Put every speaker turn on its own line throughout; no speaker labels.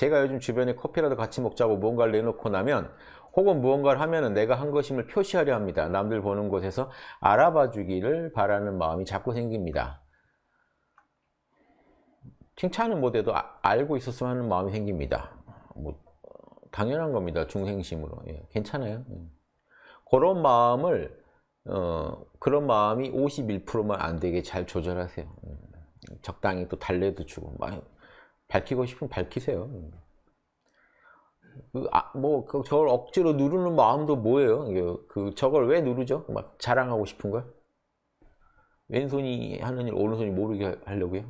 제가 요즘 주변에 커피라도 같이 먹자고 무언가를 내놓고 나면 혹은 무언가를 하면은 내가 한 것임을 표시하려 합니다. 남들 보는 곳에서 알아봐 주기를 바라는 마음이 자꾸 생깁니다. 칭찬은 못해도 뭐 아, 알고 있었으면 하는 마음이 생깁니다. 뭐, 당연한 겁니다. 중생심으로. 예, 괜찮아요. 예. 그런 마음을 어, 그런 마음이 51%만 안 되게 잘 조절하세요. 음, 적당히 또 달래도 주고 막 밝히고 싶으면 밝히세요. 그, 아, 뭐, 그, 저걸 억지로 누르는 마음도 뭐예요? 그, 저걸 왜 누르죠? 막 자랑하고 싶은 걸? 왼손이 하는 일, 오른손이 모르게 하려고요?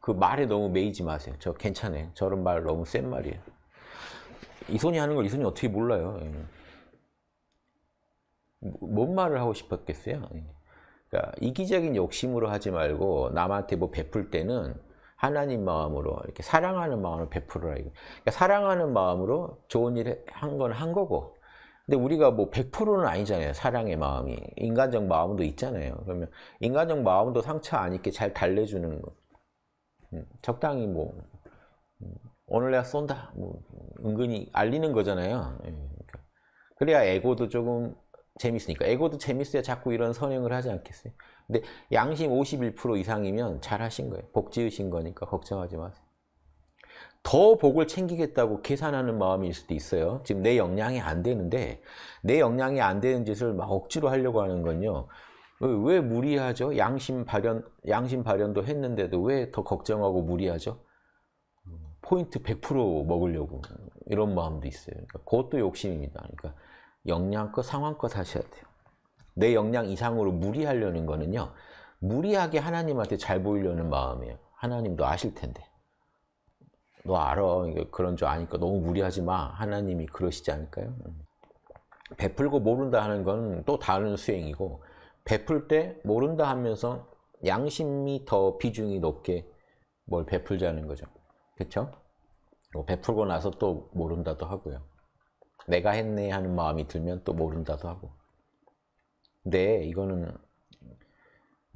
그 말에 너무 매이지 마세요. 저 괜찮아요. 저런 말 너무 센 말이에요. 이 손이 하는 걸 이 손이 어떻게 몰라요? 예. 뭐, 뭔 말을 하고 싶었겠어요? 예. 그러니까 이기적인 욕심으로 하지 말고 남한테 뭐 베풀 때는 하나님 마음으로 이렇게 사랑하는 마음으로 베풀어라. 그러니까 사랑하는 마음으로 좋은 일 한 건 한 거고 근데 우리가 뭐 100%는 아니잖아요. 사랑의 마음이. 인간적 마음도 있잖아요. 그러면 인간적 마음도 상처 안있게잘 달래주는 거. 음, 적당히 뭐 음, 오늘 내가 쏜다. 뭐, 은근히 알리는 거잖아요. 예, 그러니까. 그래야 에고도 조금 재밌으니까. 에고도 재밌어야 자꾸 이런 선행을 하지 않겠어요? 근데 양심 51% 이상이면 잘하신 거예요. 복 지으신 거니까 걱정하지 마세요. 더 복을 챙기겠다고 계산하는 마음일 수도 있어요. 지금 내 역량이 안 되는데 내 역량이 안 되는 짓을 막 억지로 하려고 하는 건요. 왜 무리하죠? 양심 발현, 양심 발현도 했는데도 왜 더 걱정하고 무리하죠? 포인트 100% 먹으려고 이런 마음도 있어요. 그러니까 그것도 욕심입니다. 그러니까 역량껏 그 상황껏 하셔야 돼요. 내 역량 이상으로 무리하려는 거는요. 무리하게 하나님한테 잘 보이려는 마음이에요. 하나님도 아실 텐데. 너 알아. 그런 줄 아니까 너무 무리하지 마. 하나님이 그러시지 않을까요? 베풀고 모른다 하는 건 또 다른 수행이고 베풀 때 모른다 하면서 양심이 더 비중이 높게 뭘 베풀자는 거죠. 그렇죠? 베풀고 나서 또 모른다도 하고요. 내가 했네 하는 마음이 들면 또 모른다도 하고. 근데 이거는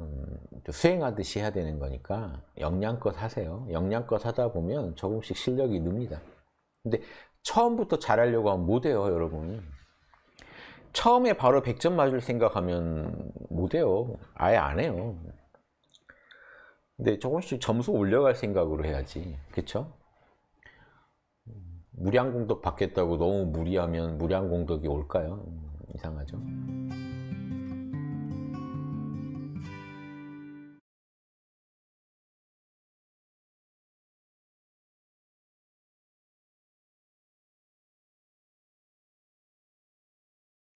음, 수행하듯이 해야 되는 거니까 역량껏 하세요. 역량껏 하다 보면 조금씩 실력이 늡니다. 근데 처음부터 잘하려고 하면 못해요, 여러분. 처음에 바로 100점 맞을 생각하면 못해요. 아예 안 해요. 근데 조금씩 점수 올려갈 생각으로 해야지. 그쵸? 무량 공덕 받겠다고 너무 무리하면 무량 공덕이 올까요? 음, 이상하죠.